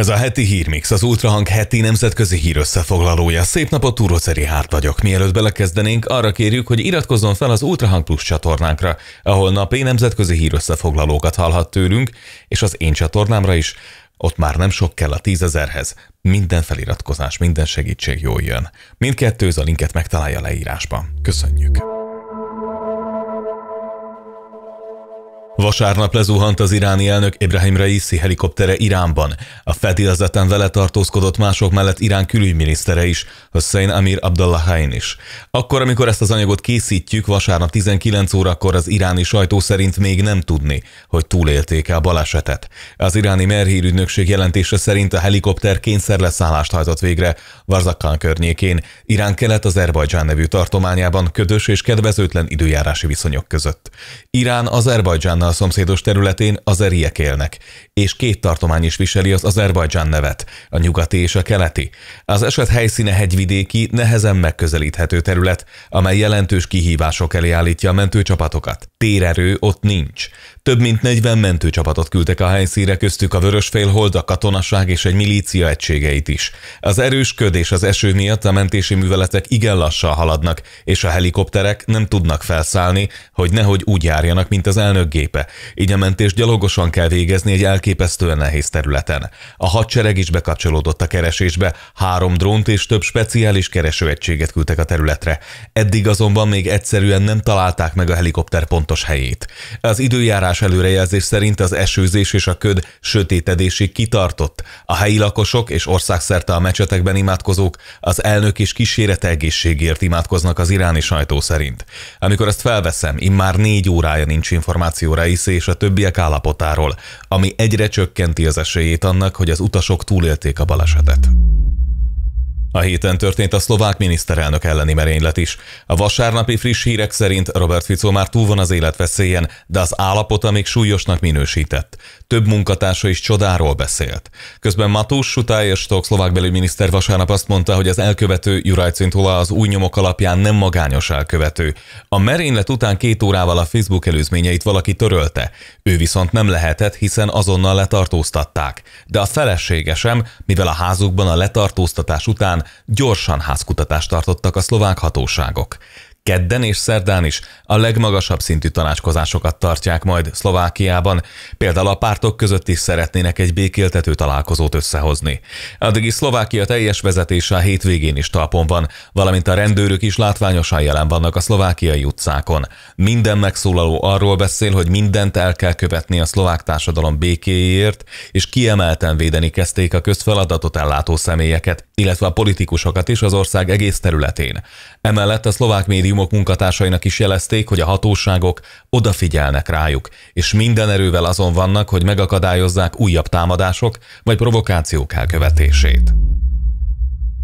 Ez a heti hírmix, az Ultrahang heti nemzetközi hírösszefoglalója. Szép napot, Túróceri Hárt vagyok. Mielőtt belekezdenénk, arra kérjük, hogy iratkozzon fel az Ultrahang Plus csatornánkra, ahol napi nemzetközi hírösszefoglalókat hallhat tőlünk, és az én csatornámra is. Ott már nem sok kell a tízezerhez. Minden feliratkozás, minden segítség jól jön. Mindkettőz a linket megtalálja leírásban. Köszönjük! Vasárnap lezuhant az iráni elnök Ibrahim Raisi helikoptere Iránban. A fedélzeten vele tartózkodott mások mellett Irán külügyminisztere is, Hussein Amir Abdallahain is. Akkor, amikor ezt az anyagot készítjük, vasárnap 19 órakor az iráni sajtó szerint még nem tudni, hogy túlélték-e a balesetet. Az iráni merhírügynökség jelentése szerint a helikopter kényszerleszállást hajtott végre Varzakkan környékén, Irán kelet az Erbajdzsán nevű tartományában ködös és kedvezőtlen időjárási viszonyok között. Irán az Erbajdzsánnal a szomszédos területén azeriek élnek, és két tartomány is viseli az Azerbajdzsán nevet, a nyugati és a keleti. Az eset helyszíne hegyvidéki, nehezen megközelíthető terület, amely jelentős kihívások elé állítja a mentőcsapatokat. Térerő ott nincs. Több mint 40 mentőcsapatot küldtek a helyszínre, köztük a Vörösfélhold, a katonaság és egy milícia egységeit is. Az erős köd és az eső miatt a mentési műveletek igen lassan haladnak, és a helikopterek nem tudnak felszállni, hogy nehogy úgy járjanak, mint az elnök gépe közepe. Így a mentést gyalogosan kell végezni egy elképesztően nehéz területen. A hadsereg is bekapcsolódott a keresésbe, három drónt és több speciális keresőegységet küldtek a területre. Eddig azonban még egyszerűen nem találták meg a helikopter pontos helyét. Az időjárás előrejelzés szerint az esőzés és a köd sötétedésig kitartott. A helyi lakosok és országszerte a mecsetekben imádkozók az elnök és kísérete egészségért imádkoznak az iráni sajtó szerint. Amikor ezt felveszem, immár négy órája nincs információ Moraiszé és a többiek állapotáról, ami egyre csökkenti az esélyét annak, hogy az utasok túlélték a balesetet. A héten történt a szlovák miniszterelnök elleni merénylet is. A vasárnapi friss hírek szerint Robert Fico már túl van az életveszélyen, de az állapota még súlyosnak minősített. Több munkatársa is csodáról beszélt. Közben Matus Sutály és Stok szlovák belügyminiszter vasárnap azt mondta, hogy az elkövető Juraj Cintola az új nyomok alapján nem magányos elkövető. A merénylet után két órával a Facebook előzményeit valaki törölte. Ő viszont nem lehetett, hiszen azonnal letartóztatták. De a felesége sem, mivel a házukban a letartóztatás után gyorsan házkutatást tartottak a szlovák hatóságok kedden és szerdán is a legmagasabb szintű tanácskozásokat tartják majd Szlovákiában. Például a pártok között is szeretnének egy békéltető találkozót összehozni. is Szlovákia teljes vezetése a hétvégén is talpon van, valamint a rendőrök is látványosan jelen vannak a szlovákiai utcákon. Minden megszólaló arról beszél, hogy mindent el kell követni a szlovák társadalom békéért, és kiemelten védeni kezdték a közfeladatot ellátó személyeket, illetve a politikusokat is az ország egész területén. Emellett a szlovák médiumok minisztériumok munkatársainak is jelezték, hogy a hatóságok odafigyelnek rájuk, és minden erővel azon vannak, hogy megakadályozzák újabb támadások vagy provokációk elkövetését.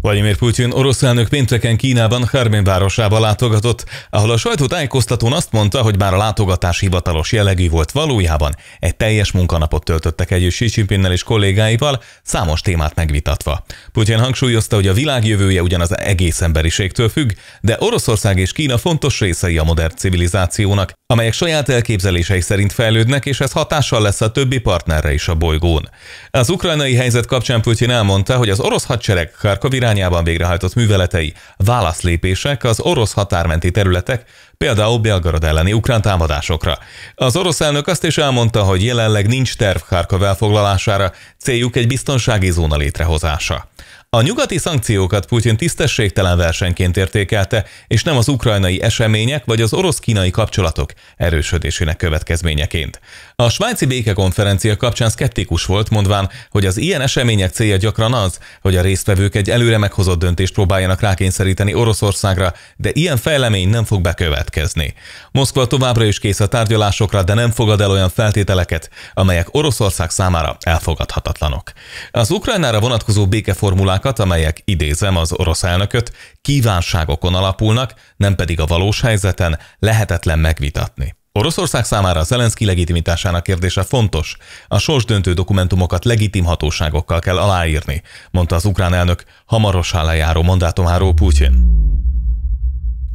Vladimir Putyin orosz elnök pénteken Kínában Harbin városába látogatott, ahol a sajtótájékoztatón azt mondta, hogy bár a látogatás hivatalos jellegű volt valójában, egy teljes munkanapot töltöttek együtt Xi Jinpingnel és kollégáival, számos témát megvitatva. Putyin hangsúlyozta, hogy a világ jövője ugyanaz egész emberiségtől függ, de Oroszország és Kína fontos részei a modern civilizációnak, amelyek saját elképzeléseik szerint fejlődnek, és ez hatással lesz a többi partnerre is a bolygón. Az ukrajnai helyzet kapcsán Putyin elmondta, hogy az orosz hadsereg Kharkov irányában végrehajtott műveletei, válaszlépések az orosz határmenti területek, például Belgorod elleni ukrán támadásokra. Az orosz elnök azt is elmondta, hogy jelenleg nincs terv Kharkov elfoglalására, céljuk egy biztonsági zóna létrehozása. A nyugati szankciókat Putyin tisztességtelen versenyként értékelte, és nem az ukrajnai események vagy az orosz-kínai kapcsolatok erősödésének következményeként. A svájci békekonferencia kapcsán szkeptikus volt, mondván, hogy az ilyen események célja gyakran az, hogy a résztvevők egy előre meghozott döntést próbáljanak rákényszeríteni Oroszországra, de ilyen fejlemény nem fog bekövetkezni. Moszkva továbbra is kész a tárgyalásokra, de nem fogad el olyan feltételeket, amelyek Oroszország számára elfogadhatatlanok. Az Ukrajnára vonatkozó békeformulás problémákat, amelyek, idézem az orosz elnököt, kívánságokon alapulnak, nem pedig a valós helyzeten, lehetetlen megvitatni. Oroszország számára a Zelenszky legitimitásának kérdése fontos. A sorsdöntő dokumentumokat legitim hatóságokkal kell aláírni, mondta az ukrán elnök hamarosan lejáró mandátumáról Putyin.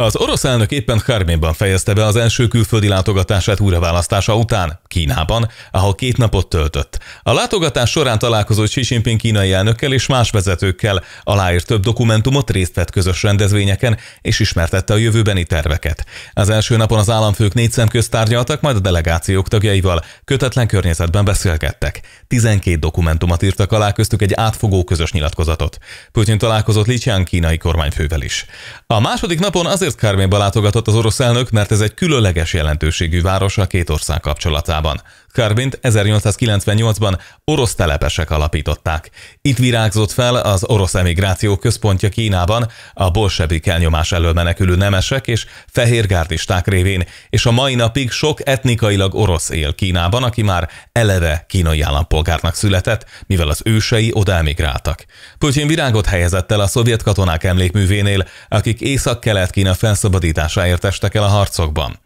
Az orosz elnök éppen Harbinban fejezte be az első külföldi látogatását újraválasztása után, Kínában, ahol két napot töltött. A látogatás során találkozott Xi Jinping kínai elnökkel és más vezetőkkel, aláírt több dokumentumot, részt vett közös rendezvényeken, és ismertette a jövőbeni terveket. Az első napon az államfők négy szem köztárgyaltak, majd a delegációk tagjaival kötetlen környezetben beszélgettek. 12 dokumentumot írtak alá, köztük egy átfogó közös nyilatkozatot. Putin találkozott Li Qiang kínai kormányfővel is. A második napon azért Szeszkárméba látogatott az orosz elnök, mert ez egy különleges jelentőségű város a két ország kapcsolatában. Karbint 1898-ban orosz telepesek alapították. Itt virágzott fel az orosz emigráció központja Kínában a bolsevik elnyomás elől menekülő nemesek és fehérgárdisták révén, és a mai napig sok etnikailag orosz él Kínában, aki már eleve kínai állampolgárnak született, mivel az ősei oda emigráltak. Putyin virágot helyezett el a szovjet katonák emlékművénél, akik észak-kelet-Kína felszabadításáért estek el a harcokban.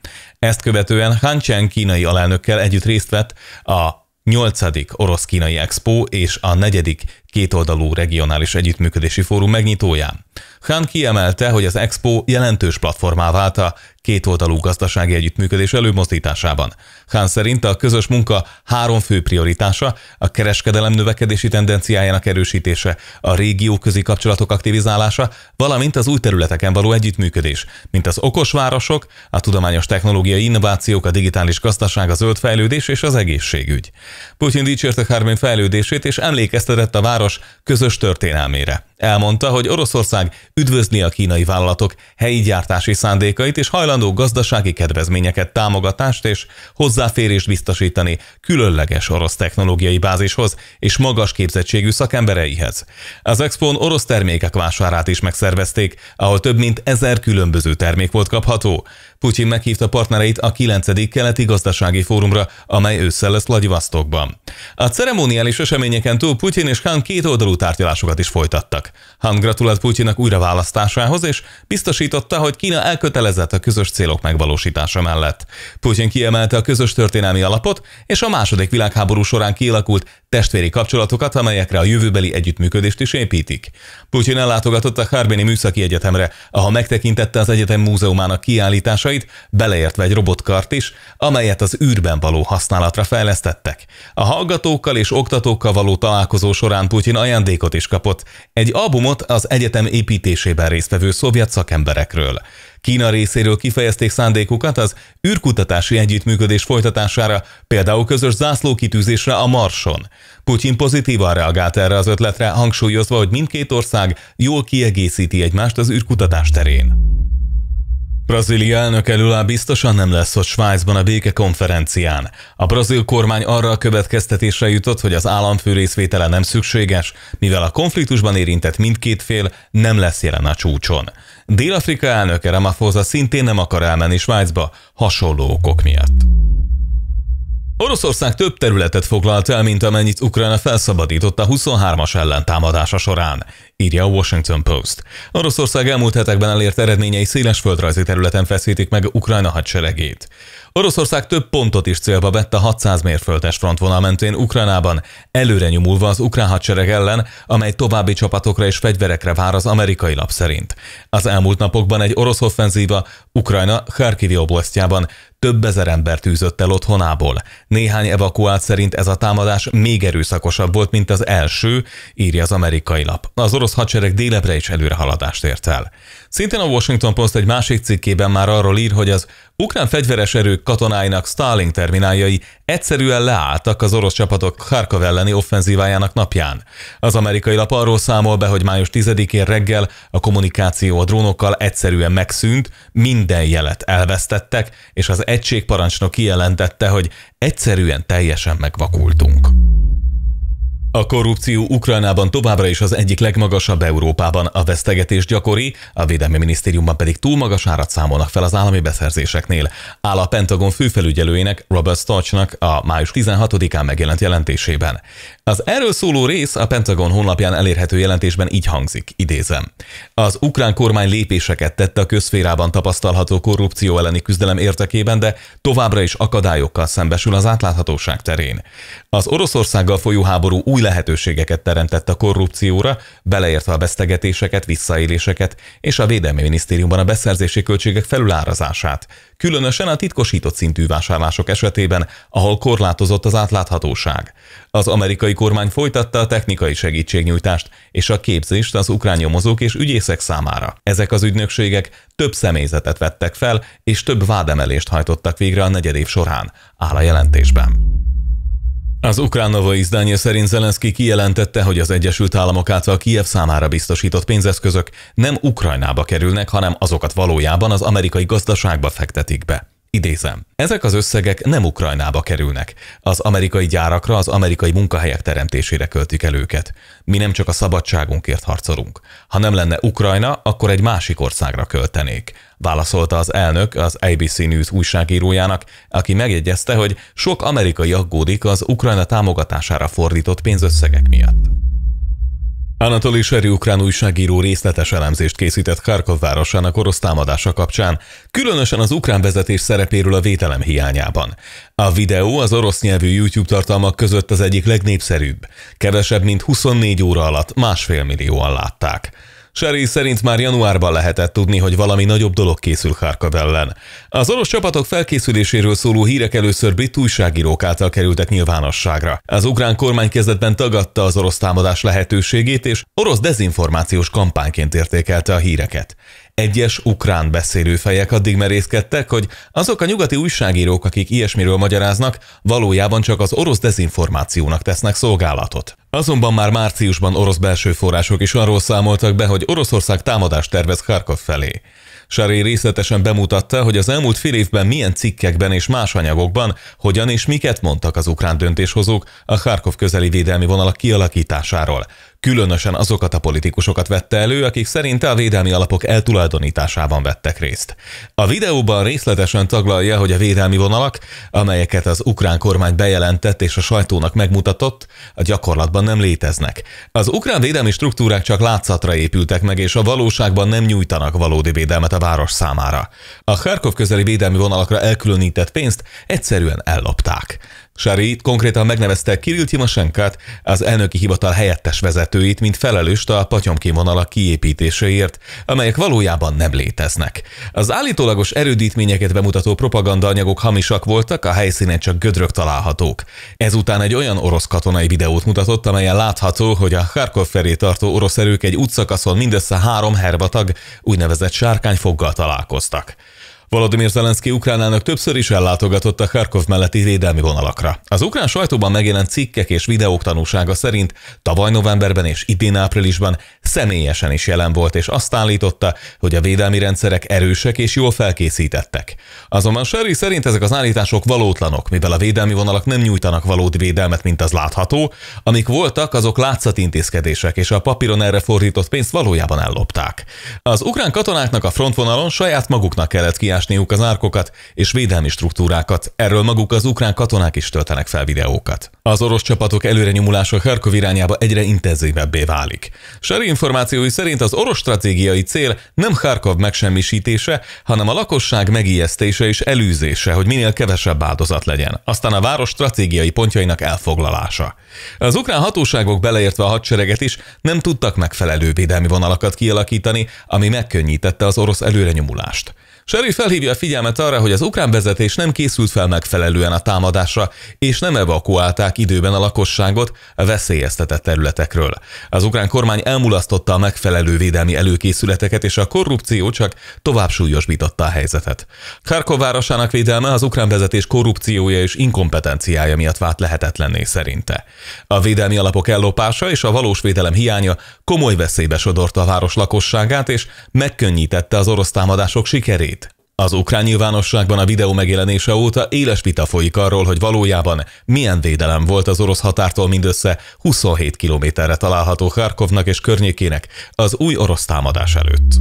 Ezt követően Han Chen kínai alelnökkel együtt részt vett a 8. orosz-kínai expo és a negyedik kétoldalú regionális együttműködési fórum megnyitóján. Han kiemelte, hogy az Expo jelentős platformá vált a kétoldalú gazdasági együttműködés előmozdításában. Han szerint a közös munka három fő prioritása a kereskedelem növekedési tendenciájának erősítése, a régióközi kapcsolatok aktivizálása, valamint az új területeken való együttműködés, mint az okos városok, a tudományos technológiai innovációk, a digitális gazdaság, a zöld fejlődés és az egészségügy. Putin dicsérte Harmin fejlődését és emlékeztetett a város közös történelmére. Elmondta, hogy Oroszország üdvözli a kínai vállalatok helyi gyártási szándékait és hajlandó gazdasági kedvezményeket, támogatást és hozzáférést biztosítani különleges orosz technológiai bázishoz és magas képzettségű szakembereihez. Az expo orosz termékek vásárát is megszervezték, ahol több mint ezer különböző termék volt kapható. Putyin meghívta partnereit a 9. keleti gazdasági fórumra, amely ősszel lesz Lagyvasztokban. A ceremoniális eseményeken túl Putyin és Han két oldalú tárgyalásokat is folytattak. Han gratulált Putyinnak újra választásához, és biztosította, hogy Kína elkötelezett a közös célok megvalósítása mellett. Putyin kiemelte a közös történelmi alapot és a második világháború során kialakult testvéri kapcsolatokat, amelyekre a jövőbeli együttműködést is építik. Putyin ellátogatott a Harbini Műszaki Egyetemre, ahol megtekintette az egyetem múzeumának kiállításait, beleértve egy robotkart is, amelyet az űrben való használatra fejlesztettek. A hallgatókkal és oktatókkal való találkozó során Putyin ajándékot is kapott, egy albumot az egyetem építés felmérésében résztvevő szovjet szakemberekről. Kína részéről kifejezték szándékukat az űrkutatási együttműködés folytatására, például közös zászlókitűzésre a Marson. Putyin pozitívan reagált erre az ötletre, hangsúlyozva, hogy mindkét ország jól kiegészíti egymást az űrkutatás terén. Brazília elnök elülá biztosan nem lesz ott Svájcban a békekonferencián. A brazil kormány arra a következtetésre jutott, hogy az államfő részvétele nem szükséges, mivel a konfliktusban érintett mindkét fél nem lesz jelen a csúcson. Dél-Afrika elnöke Ramaphosa szintén nem akar elmenni Svájcba, hasonló okok miatt. Oroszország több területet foglalt el, mint amennyit Ukrajna felszabadított a 23-as ellentámadása során, írja a Washington Post. Oroszország elmúlt hetekben elért eredményei széles földrajzi területen feszítik meg Ukrajna hadseregét. Oroszország több pontot is célba vett a 600 mérföldes frontvonal mentén Ukrajnában, előre nyomulva az ukrán hadsereg ellen, amely további csapatokra és fegyverekre vár az amerikai lap szerint. Az elmúlt napokban egy orosz offenzíva Ukrajna Kharkivi oblasztjában több ezer ember tűzött el otthonából. Néhány evakuált szerint ez a támadás még erőszakosabb volt, mint az első, írja az amerikai lap. Az orosz hadsereg délebre is előrehaladást ért el. Szintén a Washington Post egy másik cikkében már arról ír, hogy az ukrán fegyveres erők katonáinak Stalin termináljai egyszerűen leálltak az orosz csapatok Kharkov elleni offenzívájának napján. Az amerikai lap arról számol be, hogy május 10-én reggel a kommunikáció a drónokkal egyszerűen megszűnt, minden jelet elvesztettek, és az egységparancsnok kijelentette, hogy egyszerűen teljesen megvakultunk. A korrupció Ukrajnában továbbra is az egyik legmagasabb Európában, a vesztegetés gyakori, a Védelmi Minisztériumban pedig túl magas árat számolnak fel az állami beszerzéseknél. Áll a Pentagon főfelügyelőjének Robert Stochnak a május 16-án megjelent jelentésében. Az erről szóló rész a Pentagon honlapján elérhető jelentésben így hangzik, idézem. Az ukrán kormány lépéseket tette a közférában tapasztalható korrupció elleni küzdelem értekében, de továbbra is akadályokkal szembesül az átláthatóság terén. Az Oroszországgal folyó háború új lehetőségeket teremtett a korrupcióra, beleértve a vesztegetéseket, visszaéléseket és a Védelmi Minisztériumban a beszerzési költségek felülárazását, különösen a titkosított szintű vásárlások esetében, ahol korlátozott az átláthatóság. Az amerikai kormány folytatta a technikai segítségnyújtást és a képzést az ukrán nyomozók és ügyészek számára. Ezek az ügynökségek több személyzetet vettek fel, és több vádemelést hajtottak végre a negyed év során, áll a jelentésben. Az ukrán Nova izdánya szerint Zelenszky kijelentette, hogy az Egyesült Államok által Kiev számára biztosított pénzeszközök nem Ukrajnába kerülnek, hanem azokat valójában az amerikai gazdaságba fektetik be. Idézem. Ezek az összegek nem Ukrajnába kerülnek. Az amerikai gyárakra, az amerikai munkahelyek teremtésére költik el őket. Mi nem csak a szabadságunkért harcolunk. Ha nem lenne Ukrajna, akkor egy másik országra költenék. Válaszolta az elnök az ABC News újságírójának, aki megjegyezte, hogy sok amerikai aggódik az Ukrajna támogatására fordított pénzösszegek miatt. Anatoly Seri ukrán újságíró részletes elemzést készített Kharkov városának orosz támadása kapcsán, különösen az ukrán vezetés szerepéről a vételem hiányában. A videó az orosz nyelvű YouTube tartalmak között az egyik legnépszerűbb. Kevesebb, mint 24 óra alatt másfél millióan látták. Sherry szerint már januárban lehetett tudni, hogy valami nagyobb dolog készül Kharkov ellen. Az orosz csapatok felkészüléséről szóló hírek először brit újságírók által kerültek nyilvánosságra. Az ukrán kormány kezdetben tagadta az orosz támadás lehetőségét, és orosz dezinformációs kampányként értékelte a híreket egyes ukrán beszélő fejek addig merészkedtek, hogy azok a nyugati újságírók, akik ilyesmiről magyaráznak, valójában csak az orosz dezinformációnak tesznek szolgálatot. Azonban már márciusban orosz belső források is arról számoltak be, hogy Oroszország támadást tervez Kharkov felé. Sari részletesen bemutatta, hogy az elmúlt fél évben milyen cikkekben és más anyagokban hogyan és miket mondtak az ukrán döntéshozók a Kharkov közeli védelmi vonalak kialakításáról különösen azokat a politikusokat vette elő, akik szerinte a védelmi alapok eltulajdonításában vettek részt. A videóban részletesen taglalja, hogy a védelmi vonalak, amelyeket az ukrán kormány bejelentett és a sajtónak megmutatott, a gyakorlatban nem léteznek. Az ukrán védelmi struktúrák csak látszatra épültek meg, és a valóságban nem nyújtanak valódi védelmet a város számára. A Kharkov közeli védelmi vonalakra elkülönített pénzt egyszerűen ellopták. Sarit konkrétan megnevezte Kirill Timosenkát, az elnöki hivatal helyettes vezetőjét, mint felelőst a patyomkén vonalak kiépítéséért, amelyek valójában nem léteznek. Az állítólagos erődítményeket bemutató propagandaanyagok hamisak voltak, a helyszínen csak gödrök találhatók. Ezután egy olyan orosz katonai videót mutatott, amelyen látható, hogy a Kharkov felé tartó orosz erők egy útszakaszon mindössze három herbatag, úgynevezett sárkányfoggal találkoztak. Volodymyr Zelenszky ukrán elnök többször is ellátogatott a Kharkov melletti védelmi vonalakra. Az ukrán sajtóban megjelent cikkek és videók tanúsága szerint tavaly novemberben és idén áprilisban személyesen is jelen volt, és azt állította, hogy a védelmi rendszerek erősek és jól felkészítettek. Azonban Sherry szerint ezek az állítások valótlanok, mivel a védelmi vonalak nem nyújtanak valódi védelmet, mint az látható, amik voltak, azok látszatintézkedések, és a papíron erre fordított pénzt valójában ellopták. Az ukrán katonáknak a frontvonalon saját maguknak kellett kiállni kiásniuk az árkokat és védelmi struktúrákat, erről maguk az ukrán katonák is töltenek fel videókat. Az orosz csapatok előrenyomulása Kharkov irányába egyre intenzívebbé válik. Seri információi szerint az orosz stratégiai cél nem Kharkov megsemmisítése, hanem a lakosság megijesztése és elűzése, hogy minél kevesebb áldozat legyen, aztán a város stratégiai pontjainak elfoglalása. Az ukrán hatóságok beleértve a hadsereget is nem tudtak megfelelő védelmi vonalakat kialakítani, ami megkönnyítette az orosz előrenyomulást. Sherry felhívja a figyelmet arra, hogy az ukrán vezetés nem készült fel megfelelően a támadásra, és nem evakuálták időben a lakosságot a veszélyeztetett területekről. Az ukrán kormány elmulasztotta a megfelelő védelmi előkészületeket, és a korrupció csak tovább súlyosbította a helyzetet. Kharkov városának védelme az ukrán vezetés korrupciója és inkompetenciája miatt vált lehetetlenné szerinte. A védelmi alapok ellopása és a valós védelem hiánya komoly veszélybe sodorta a város lakosságát, és megkönnyítette az orosz támadások sikerét az ukrán nyilvánosságban a videó megjelenése óta éles vita folyik arról, hogy valójában milyen védelem volt az orosz határtól mindössze 27 kilométerre található Harkovnak és környékének az új orosz támadás előtt.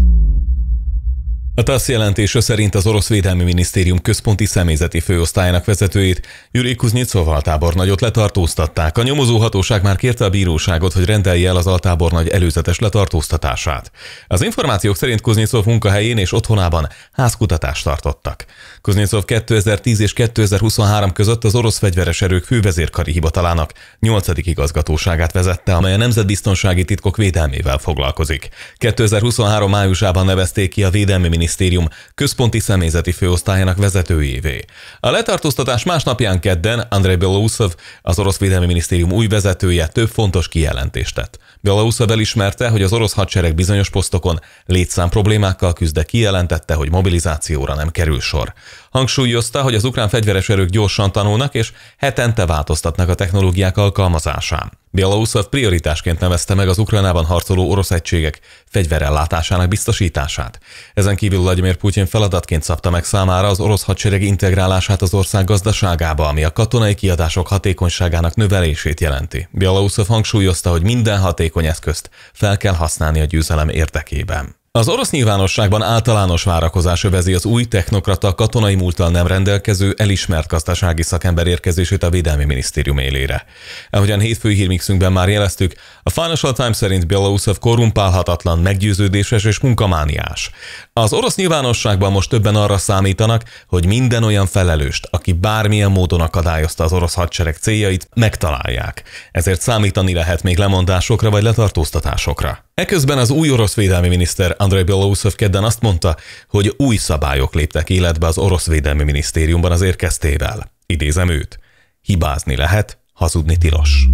A TASZ jelentése szerint az Orosz Védelmi Minisztérium központi személyzeti főosztályának vezetőjét, Jüri Kuznyicov altábornagyot letartóztatták. A nyomozóhatóság már kérte a bíróságot, hogy rendelje el az altábornagy előzetes letartóztatását. Az információk szerint Kuznyicov munkahelyén és otthonában házkutatást tartottak. Kuznyicov 2010 és 2023 között az orosz fegyveres erők fővezérkari hivatalának 8. igazgatóságát vezette, amely a nemzetbiztonsági titkok védelmével foglalkozik. 2023 májusában nevezték ki a Védelmi Belügyminisztérium központi személyzeti főosztályának vezetőjévé. A letartóztatás másnapján kedden Andrei Belousov, az orosz védelmi minisztérium új vezetője több fontos kijelentést tett. Galausa elismerte, hogy az orosz hadsereg bizonyos posztokon létszám problémákkal küzd, de kijelentette, hogy mobilizációra nem kerül sor. Hangsúlyozta, hogy az ukrán fegyveres erők gyorsan tanulnak és hetente változtatnak a technológiák alkalmazásán. Bielauszov prioritásként nevezte meg az Ukránában harcoló orosz egységek fegyverellátásának biztosítását. Ezen kívül Vladimir Putyin feladatként szabta meg számára az orosz hadsereg integrálását az ország gazdaságába, ami a katonai kiadások hatékonyságának növelését jelenti. Bielauszov hangsúlyozta, hogy minden hatékony hatékony eszközt fel kell használni a győzelem érdekében. Az orosz nyilvánosságban általános várakozás övezi az új technokrata, katonai múltal nem rendelkező, elismert gazdasági szakember érkezését a Védelmi Minisztérium élére. Ahogyan hétfői hírmixünkben már jeleztük, a Financial Times szerint Belousov korrumpálhatatlan, meggyőződéses és munkamániás. Az orosz nyilvánosságban most többen arra számítanak, hogy minden olyan felelőst, aki bármilyen módon akadályozta az orosz hadsereg céljait, megtalálják. Ezért számítani lehet még lemondásokra vagy letartóztatásokra. Eközben az új orosz védelmi miniszter Andrei Belousov kedden azt mondta, hogy új szabályok léptek életbe az orosz védelmi minisztériumban az érkeztével. Idézem őt. Hibázni lehet, hazudni tilos.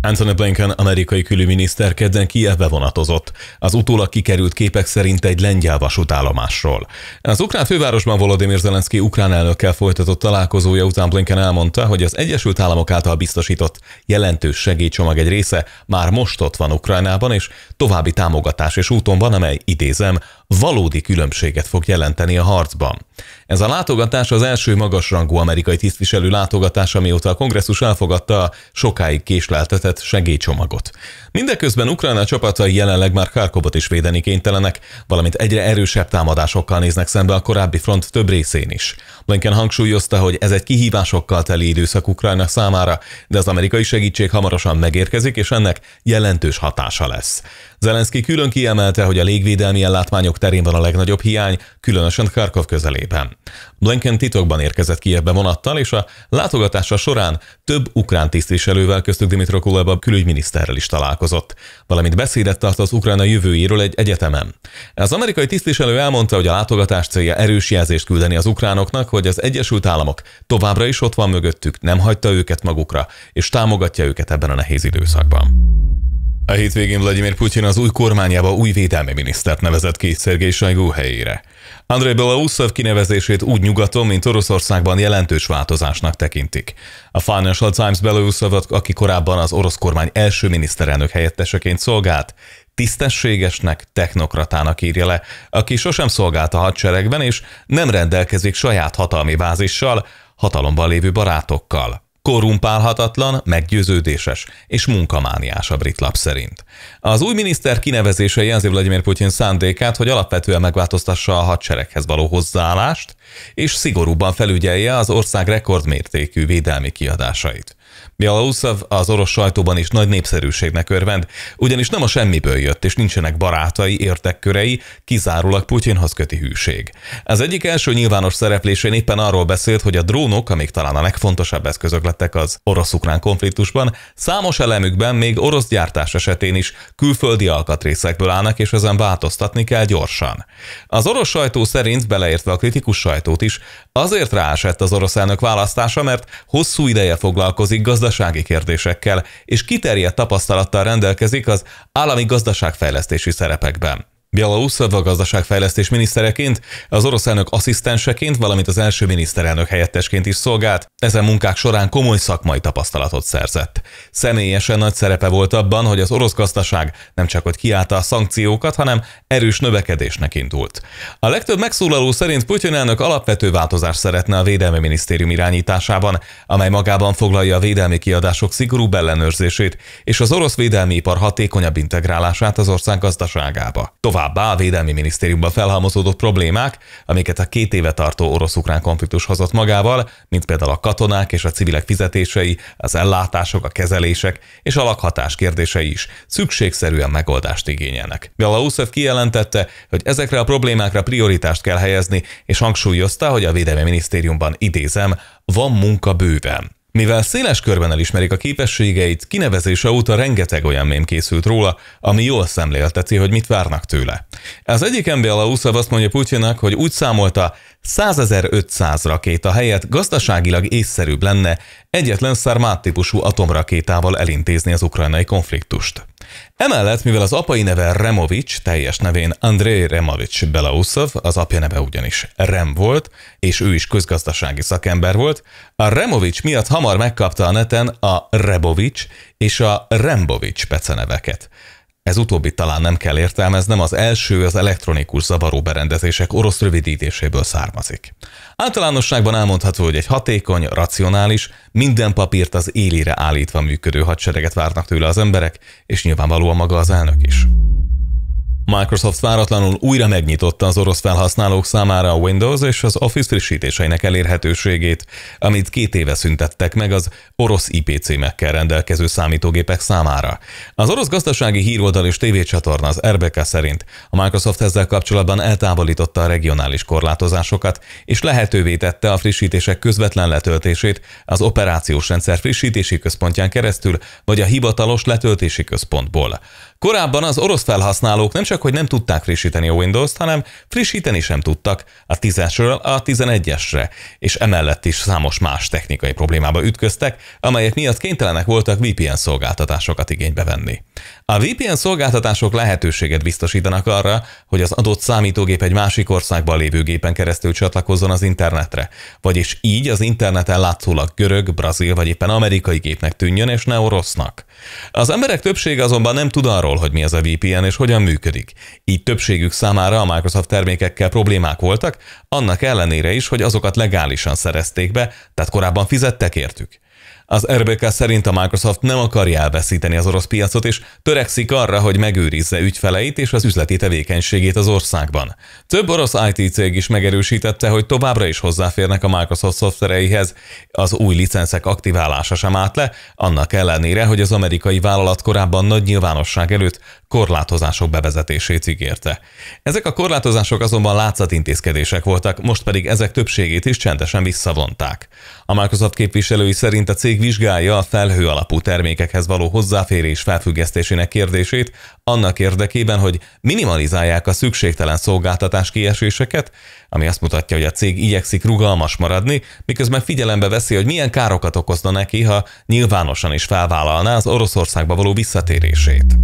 Anthony Blinken amerikai külügyminiszter kedden Kievbe vonatozott. Az utólag kikerült képek szerint egy lengyel vasútállomásról. Az ukrán fővárosban Volodymyr Zelenszky ukrán elnökkel folytatott találkozója után Blinken elmondta, hogy az Egyesült Államok által biztosított jelentős segélycsomag egy része már most ott van Ukrajnában, és további támogatás és úton van, amely idézem, valódi különbséget fog jelenteni a harcban. Ez a látogatás az első magasrangú amerikai tisztviselő látogatása, mióta a kongresszus elfogadta a sokáig késleltetett segélycsomagot. Mindeközben Ukrajna csapatai jelenleg már Kárkobot is védeni kénytelenek, valamint egyre erősebb támadásokkal néznek szembe a korábbi front több részén is. Blinken hangsúlyozta, hogy ez egy kihívásokkal teli időszak Ukrajna számára, de az amerikai segítség hamarosan megérkezik, és ennek jelentős hatása lesz. Zelenszky külön kiemelte, hogy a légvédelmi ellátmányok terén van a legnagyobb hiány, különösen Kharkov közelében. Blinken titokban érkezett Kievbe vonattal, és a látogatása során több ukrán tisztviselővel, köztük Dimitro Kuleba külügyminiszterrel is találkozott, valamint beszédet tart az Ukrajna jövőjéről egy egyetemen. Az amerikai tisztviselő elmondta, hogy a látogatás célja erős jelzést küldeni az ukránoknak, hogy az Egyesült Államok továbbra is ott van mögöttük, nem hagyta őket magukra, és támogatja őket ebben a nehéz időszakban. A hétvégén Vladimir Putyin az új kormányába új védelmi minisztert nevezett ki Szergei Sajgó helyére. Andrei Belousov kinevezését úgy nyugaton, mint Oroszországban jelentős változásnak tekintik. A Financial Times Belousovot, aki korábban az orosz kormány első miniszterelnök helyetteseként szolgált, tisztességesnek, technokratának írja le, aki sosem szolgált a hadseregben és nem rendelkezik saját hatalmi bázissal, hatalomban lévő barátokkal korrumpálhatatlan, meggyőződéses és munkamániás a brit lap szerint. Az új miniszter kinevezése jelzi Vladimir Putyin szándékát, hogy alapvetően megváltoztassa a hadsereghez való hozzáállást, és szigorúban felügyelje az ország rekordmértékű védelmi kiadásait. Bialouszov az orosz sajtóban is nagy népszerűségnek örvend, ugyanis nem a semmiből jött, és nincsenek barátai, értekkörei, kizárólag Putyinhoz köti hűség. Az egyik első nyilvános szereplésén éppen arról beszélt, hogy a drónok, amik talán a legfontosabb eszközök szerepeltek az orosz-ukrán konfliktusban, számos elemükben még orosz gyártás esetén is külföldi alkatrészekből állnak, és ezen változtatni kell gyorsan. Az orosz sajtó szerint, beleértve a kritikus sajtót is, azért ráesett az orosz elnök választása, mert hosszú ideje foglalkozik gazdasági kérdésekkel, és kiterjedt tapasztalattal rendelkezik az állami gazdaságfejlesztési szerepekben. Bielorusza a gazdaságfejlesztés minisztereként, az orosz elnök asszisztenseként, valamint az első miniszterelnök helyettesként is szolgált, ezen munkák során komoly szakmai tapasztalatot szerzett. Személyesen nagy szerepe volt abban, hogy az orosz gazdaság nem csak hogy kiállta a szankciókat, hanem erős növekedésnek indult. A legtöbb megszólaló szerint Putyin elnök alapvető változást szeretne a Védelmi Minisztérium irányításában, amely magában foglalja a védelmi kiadások szigorú ellenőrzését és az orosz védelmi ipar hatékonyabb integrálását az ország gazdaságába. Tovább Továbbá a Védelmi Minisztériumban felhalmozódott problémák, amiket a két éve tartó orosz-ukrán konfliktus hozott magával, mint például a katonák és a civilek fizetései, az ellátások, a kezelések és a lakhatás kérdései is szükségszerűen megoldást igényelnek. Belaruszev kijelentette, hogy ezekre a problémákra prioritást kell helyezni, és hangsúlyozta, hogy a Védelmi Minisztériumban idézem, van munka bőven. Mivel széles körben elismerik a képességeit, kinevezése óta rengeteg olyan mém készült róla, ami jól szemlélteti, hogy mit várnak tőle. Az egyik MBLA-úszav azt mondja Putyinak, hogy úgy számolta, 100.500 rakéta helyett gazdaságilag észszerűbb lenne egyetlen szármát típusú atomrakétával elintézni az ukrajnai konfliktust. Emellett, mivel az apai neve Removics, teljes nevén André Removics Belausov, az apja neve ugyanis Rem volt, és ő is közgazdasági szakember volt, a Removics miatt hamar megkapta a neten a Rebovics és a Rembovics peceneveket. Ez utóbbi talán nem kell értelmeznem, az első az elektronikus zavaró berendezések orosz rövidítéséből származik. Általánosságban elmondható, hogy egy hatékony, racionális, minden papírt az élére állítva működő hadsereget várnak tőle az emberek, és nyilvánvalóan maga az elnök is. Microsoft váratlanul újra megnyitotta az orosz felhasználók számára a Windows és az Office frissítéseinek elérhetőségét, amit két éve szüntettek meg az orosz IP címekkel rendelkező számítógépek számára. Az orosz gazdasági híroldal és tévécsatorna az RBK szerint a Microsoft ezzel kapcsolatban eltávolította a regionális korlátozásokat, és lehetővé tette a frissítések közvetlen letöltését az operációs rendszer frissítési központján keresztül, vagy a hivatalos letöltési központból. Korábban az orosz felhasználók nem csak, hogy nem tudták frissíteni a Windows-t, hanem frissíteni sem tudtak a 10-esről a 11-esre, és emellett is számos más technikai problémába ütköztek, amelyek miatt kénytelenek voltak VPN szolgáltatásokat igénybe venni. A VPN szolgáltatások lehetőséget biztosítanak arra, hogy az adott számítógép egy másik országban lévő gépen keresztül csatlakozzon az internetre, vagyis így az interneten látszólag görög, brazil vagy éppen amerikai gépnek tűnjön és ne orosznak. Az emberek többsége azonban nem tud arról, hogy mi az a VPN és hogyan működik. Így többségük számára a Microsoft termékekkel problémák voltak, annak ellenére is, hogy azokat legálisan szerezték be, tehát korábban fizettek értük. Az RBK szerint a Microsoft nem akarja elveszíteni az orosz piacot, és törekszik arra, hogy megőrizze ügyfeleit és az üzleti tevékenységét az országban. Több orosz IT cég is megerősítette, hogy továbbra is hozzáférnek a Microsoft szoftvereihez, az új licenszek aktiválása sem állt le, annak ellenére, hogy az amerikai vállalat korábban nagy nyilvánosság előtt korlátozások bevezetését ígérte. Ezek a korlátozások azonban látszatintézkedések voltak, most pedig ezek többségét is csendesen visszavonták. A Microsoft képviselői szerint a cég vizsgálja a felhő alapú termékekhez való hozzáférés felfüggesztésének kérdését annak érdekében, hogy minimalizálják a szükségtelen szolgáltatás kieséseket, ami azt mutatja, hogy a cég igyekszik rugalmas maradni, miközben figyelembe veszi, hogy milyen károkat okozna neki, ha nyilvánosan is felvállalná az Oroszországba való visszatérését.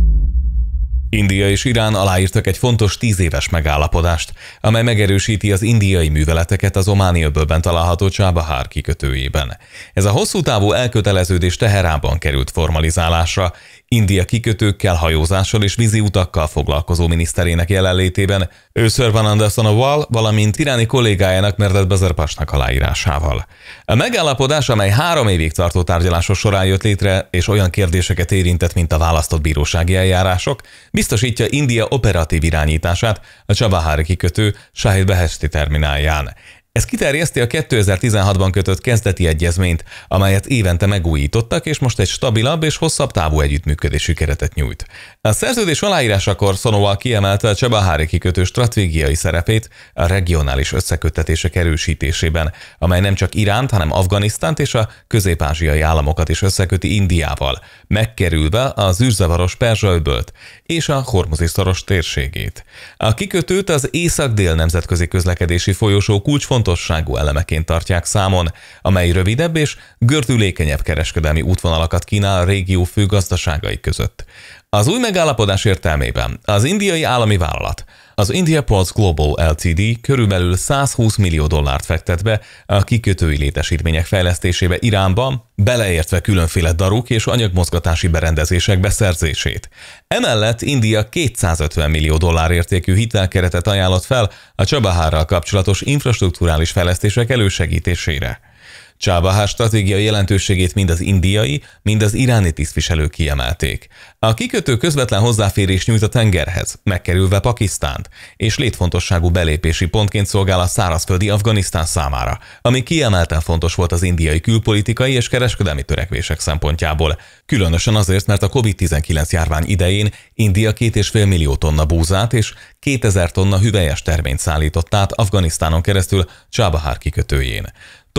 India és Irán aláírtak egy fontos tíz éves megállapodást, amely megerősíti az indiai műveleteket az Ománi öbölben található Csábahár kikötőjében. Ez a hosszú távú elköteleződés Teheránban került formalizálásra, India kikötőkkel, hajózással és vízi utakkal foglalkozó miniszterének jelenlétében, őször Van Anderson a Wall, valamint iráni kollégájának Merdad Bezerpasnak aláírásával. A megállapodás, amely három évig tartó tárgyalások során jött létre, és olyan kérdéseket érintett, mint a választott bírósági eljárások, biztosítja India operatív irányítását a Csabahári kikötő Sahid Behesti terminálján. Ez kiterjeszti a 2016-ban kötött kezdeti egyezményt, amelyet évente megújítottak, és most egy stabilabb és hosszabb távú együttműködési keretet nyújt. A szerződés aláírásakor Szonóval kiemelte a Csebaháré kikötő stratégiai szerepét a regionális összeköttetések erősítésében, amely nem csak Iránt, hanem Afganisztánt és a közép-ázsiai államokat is összeköti Indiával, megkerülve az űrzavaros Perzsa-öbölt és a hormuzi szoros térségét. A kikötőt az Észak-Dél nemzetközi közlekedési folyosó kulcsfont fontosságú elemeként tartják számon, amely rövidebb és gördülékenyebb kereskedelmi útvonalakat kínál a régió fő gazdaságai között. Az új megállapodás értelmében az indiai állami vállalat az India Pulse Global LTD körülbelül 120 millió dollárt fektet be a kikötői létesítmények fejlesztésébe Iránban, beleértve különféle daruk és anyagmozgatási berendezések beszerzését. Emellett India 250 millió dollár értékű hitelkeretet ajánlott fel a Csabahárral kapcsolatos infrastruktúrális fejlesztések elősegítésére. Csávahár stratégia jelentőségét mind az indiai, mind az iráni tisztviselők kiemelték. A kikötő közvetlen hozzáférés nyújt a tengerhez, megkerülve Pakisztánt, és létfontosságú belépési pontként szolgál a szárazföldi Afganisztán számára, ami kiemelten fontos volt az indiai külpolitikai és kereskedelmi törekvések szempontjából. Különösen azért, mert a COVID-19 járvány idején India 2,5 millió tonna búzát és 2000 tonna hüvelyes terményt szállított át Afganisztánon keresztül Csábahár kikötőjén.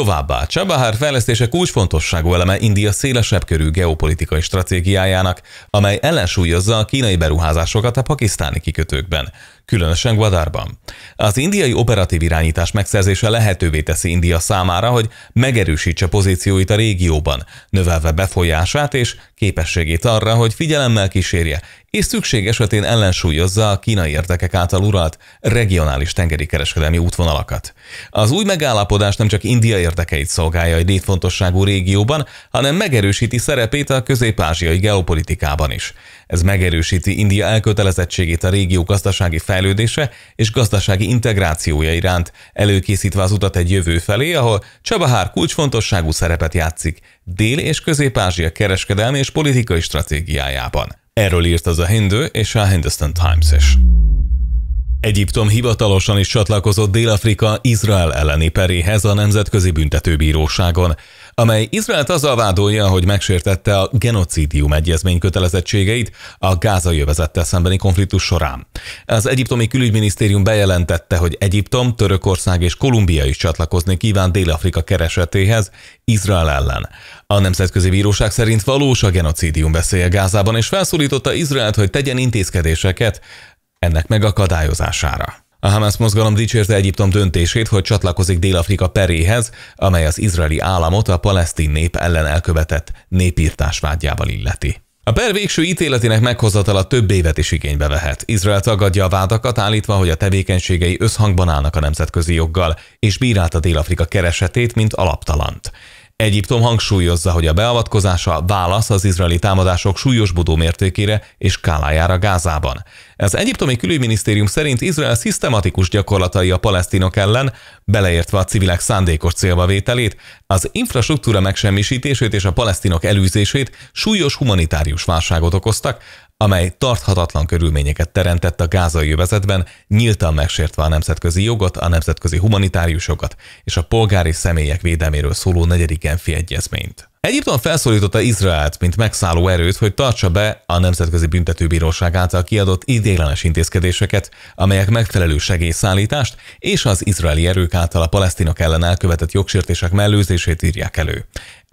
Továbbá Csabahár fejlesztése kulcsfontosságú eleme India szélesebb körű geopolitikai stratégiájának, amely ellensúlyozza a kínai beruházásokat a pakisztáni kikötőkben, különösen Gwadarban. Az indiai operatív irányítás megszerzése lehetővé teszi India számára, hogy megerősítse pozícióit a régióban, növelve befolyását és képességét arra, hogy figyelemmel kísérje és szükség esetén ellensúlyozza a kínai érdekek által uralt regionális tengeri kereskedelmi útvonalakat. Az új megállapodás nem csak India érdekeit szolgálja egy létfontosságú régióban, hanem megerősíti szerepét a közép-ázsiai geopolitikában is. Ez megerősíti India elkötelezettségét a régió gazdasági fejlődése és gazdasági integrációja iránt, előkészítve az utat egy jövő felé, ahol Csabahár kulcsfontosságú szerepet játszik Dél- és Közép-Ázsia kereskedelmi és politikai stratégiájában. Erről írt az a Hindu és a Hindustan Times is. Egyiptom hivatalosan is csatlakozott Dél-Afrika Izrael elleni peréhez a Nemzetközi Büntetőbíróságon amely Izraelt azzal vádolja, hogy megsértette a genocidium egyezmény kötelezettségeit a gázai övezettel szembeni konfliktus során. Az egyiptomi külügyminisztérium bejelentette, hogy Egyiptom, Törökország és Kolumbia is csatlakozni kíván Dél-Afrika keresetéhez Izrael ellen. A Nemzetközi Bíróság szerint valós a genocidium veszélye Gázában, és felszólította Izraelt, hogy tegyen intézkedéseket ennek megakadályozására. A Hamas mozgalom dicsérte Egyiptom döntését, hogy csatlakozik Dél-Afrika peréhez, amely az izraeli államot a palesztin nép ellen elkövetett népírtás vágyával illeti. A per végső ítéletének meghozatala több évet is igénybe vehet. Izrael tagadja a vádakat, állítva, hogy a tevékenységei összhangban állnak a nemzetközi joggal, és bírálta Dél-Afrika keresetét, mint alaptalant. Egyiptom hangsúlyozza, hogy a beavatkozása válasz az izraeli támadások súlyos budó mértékére és kálájára Gázában. Az egyiptomi külügyminisztérium szerint Izrael szisztematikus gyakorlatai a palesztinok ellen, beleértve a civilek szándékos célba vételét, az infrastruktúra megsemmisítését és a palesztinok elűzését súlyos humanitárius válságot okoztak, amely tarthatatlan körülményeket teremtett a gázai övezetben, nyíltan megsértve a nemzetközi jogot, a nemzetközi humanitárius és a polgári személyek védelméről szóló negyedik Genfi egyezményt. Egyiptom felszólította Izraelt, mint megszálló erőt, hogy tartsa be a Nemzetközi Büntetőbíróság által kiadott idéglenes intézkedéseket, amelyek megfelelő segélyszállítást és az izraeli erők által a palesztinok ellen elkövetett jogsértések mellőzését írják elő.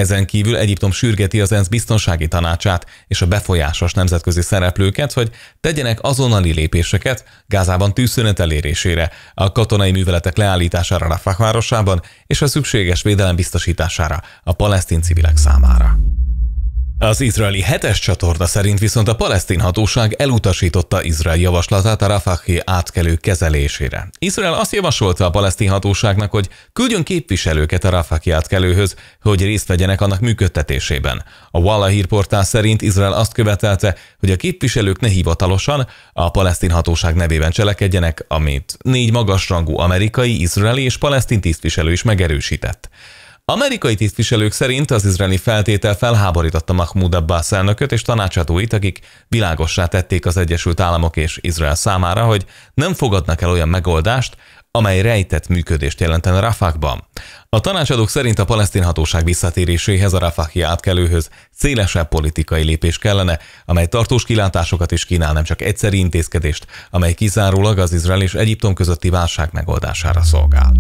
Ezen kívül Egyiptom sürgeti az ENSZ biztonsági tanácsát és a befolyásos nemzetközi szereplőket, hogy tegyenek azonnali lépéseket Gázában tűzszünet elérésére, a katonai műveletek leállítására Rafah városában és a szükséges védelem biztosítására a palesztin civilek számára. Az izraeli hetes csatorna szerint viszont a palesztin hatóság elutasította Izrael javaslatát a Rafahi átkelő kezelésére. Izrael azt javasolta a palesztin hatóságnak, hogy küldjön képviselőket a Rafahi átkelőhöz, hogy részt vegyenek annak működtetésében. A Walla hírportál szerint Izrael azt követelte, hogy a képviselők ne hivatalosan a palesztin hatóság nevében cselekedjenek, amit négy magasrangú amerikai, izraeli és palesztin tisztviselő is megerősített. Amerikai tisztviselők szerint az izraeli feltétel felháborította Mahmoud Abbas elnököt és tanácsadóit, akik világossá tették az Egyesült Államok és Izrael számára, hogy nem fogadnak el olyan megoldást, amely rejtett működést jelentene Rafahban. A tanácsadók szerint a palesztin hatóság visszatéréséhez a Rafaki átkelőhöz szélesebb politikai lépés kellene, amely tartós kilátásokat is kínál, nem csak egyszeri intézkedést, amely kizárólag az Izrael és Egyiptom közötti válság megoldására szolgál.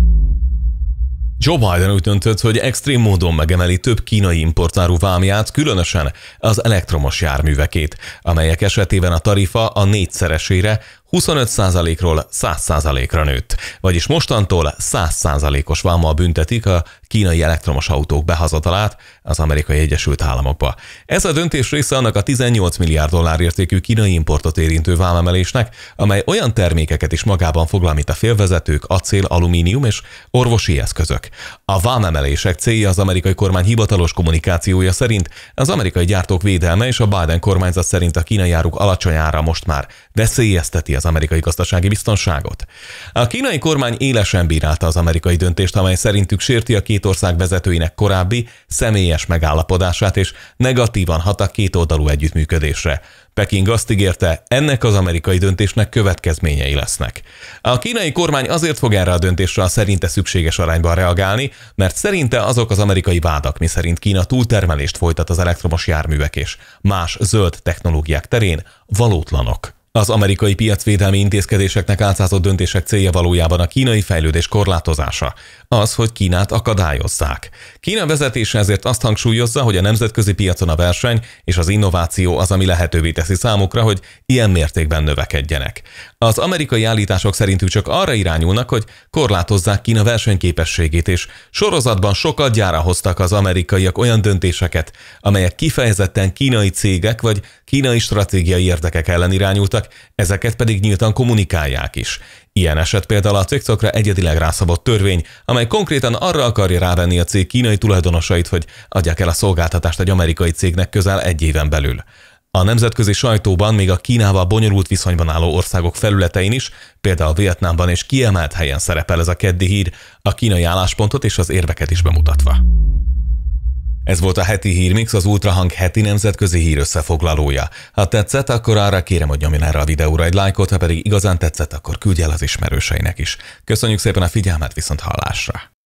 Joe Biden úgy döntött, hogy extrém módon megemeli több kínai importáru vámját, különösen az elektromos járművekét, amelyek esetében a tarifa a négyszeresére 25%-ról 100%-ra nőtt, vagyis mostantól 100%-os vámmal büntetik a kínai elektromos autók behazatalát az amerikai Egyesült Államokba. Ez a döntés része annak a 18 milliárd dollár értékű kínai importot érintő vámemelésnek, amely olyan termékeket is magában foglal, mint a félvezetők, acél, alumínium és orvosi eszközök. A vámemelések célja az amerikai kormány hivatalos kommunikációja szerint az amerikai gyártók védelme és a Biden kormányzat szerint a kínai áruk alacsony ára most már veszélyezteti az amerikai gazdasági biztonságot. A kínai kormány élesen bírálta az amerikai döntést, amely szerintük sérti a két ország vezetőinek korábbi személyes megállapodását és negatívan hat a két oldalú együttműködésre. Peking azt ígérte, ennek az amerikai döntésnek következményei lesznek. A kínai kormány azért fog erre a döntésre a szerinte szükséges arányban reagálni, mert szerinte azok az amerikai vádak, miszerint Kína túltermelést folytat az elektromos járművek és más zöld technológiák terén, valótlanok. Az amerikai piacvédelmi intézkedéseknek átszázott döntések célja valójában a kínai fejlődés korlátozása, az, hogy Kínát akadályozzák. Kína vezetése ezért azt hangsúlyozza, hogy a nemzetközi piacon a verseny és az innováció az, ami lehetővé teszi számukra, hogy ilyen mértékben növekedjenek. Az amerikai állítások szerint csak arra irányulnak, hogy korlátozzák Kína versenyképességét, és sorozatban sokat gyára hoztak az amerikaiak olyan döntéseket, amelyek kifejezetten kínai cégek vagy kínai stratégiai érdekek ellen irányultak, ezeket pedig nyíltan kommunikálják is. Ilyen eset például a TikTokra egyedileg rászabott törvény, amely konkrétan arra akarja rávenni a cég kínai tulajdonosait, hogy adják el a szolgáltatást egy amerikai cégnek közel egy éven belül. A nemzetközi sajtóban még a Kínával bonyolult viszonyban álló országok felületein is, például Vietnámban és kiemelt helyen szerepel ez a keddi hír, a kínai álláspontot és az érveket is bemutatva. Ez volt a heti hírmix, az Ultrahang heti nemzetközi hír összefoglalója. Ha tetszett, akkor arra kérem, hogy nyomjon erre a videóra egy lájkot, ha pedig igazán tetszett, akkor küldj el az ismerőseinek is. Köszönjük szépen a figyelmet, viszont hallásra!